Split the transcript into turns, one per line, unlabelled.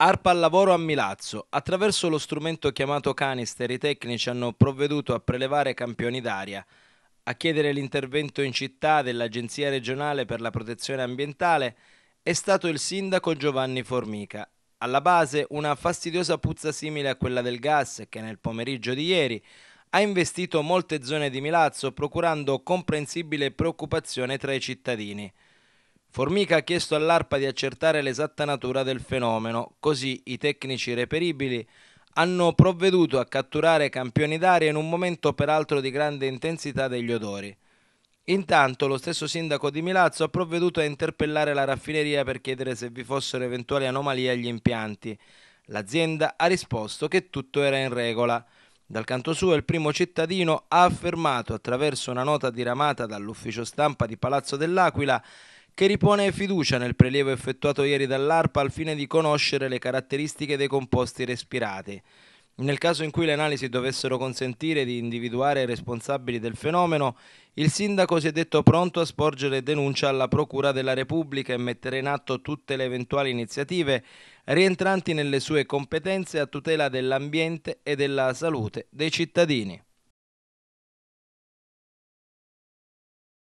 Arpa al lavoro a Milazzo. Attraverso lo strumento chiamato canister i tecnici hanno provveduto a prelevare campioni d'aria, a chiedere l'intervento in città dell'Agenzia regionale per la protezione ambientale è stato il sindaco Giovanni Formica. Alla base una fastidiosa puzza simile a quella del gas che nel pomeriggio di ieri ha investito molte zone di Milazzo procurando comprensibile preoccupazione tra i cittadini. Formica ha chiesto all'ARPA di accertare l'esatta natura del fenomeno, così i tecnici reperibili hanno provveduto a catturare campioni d'aria in un momento peraltro di grande intensità degli odori. Intanto lo stesso sindaco di Milazzo ha provveduto a interpellare la raffineria per chiedere se vi fossero eventuali anomalie agli impianti. L'azienda ha risposto che tutto era in regola. Dal canto suo il primo cittadino ha affermato attraverso una nota diramata dall'ufficio stampa di Palazzo dell'Aquila che ripone fiducia nel prelievo effettuato ieri dall'ARPA al fine di conoscere le caratteristiche dei composti respirati. Nel caso in cui le analisi dovessero consentire di individuare i responsabili del fenomeno, il sindaco si è detto pronto a sporgere denuncia alla Procura della Repubblica e mettere in atto tutte le eventuali iniziative rientranti nelle sue competenze a tutela dell'ambiente e della salute dei cittadini.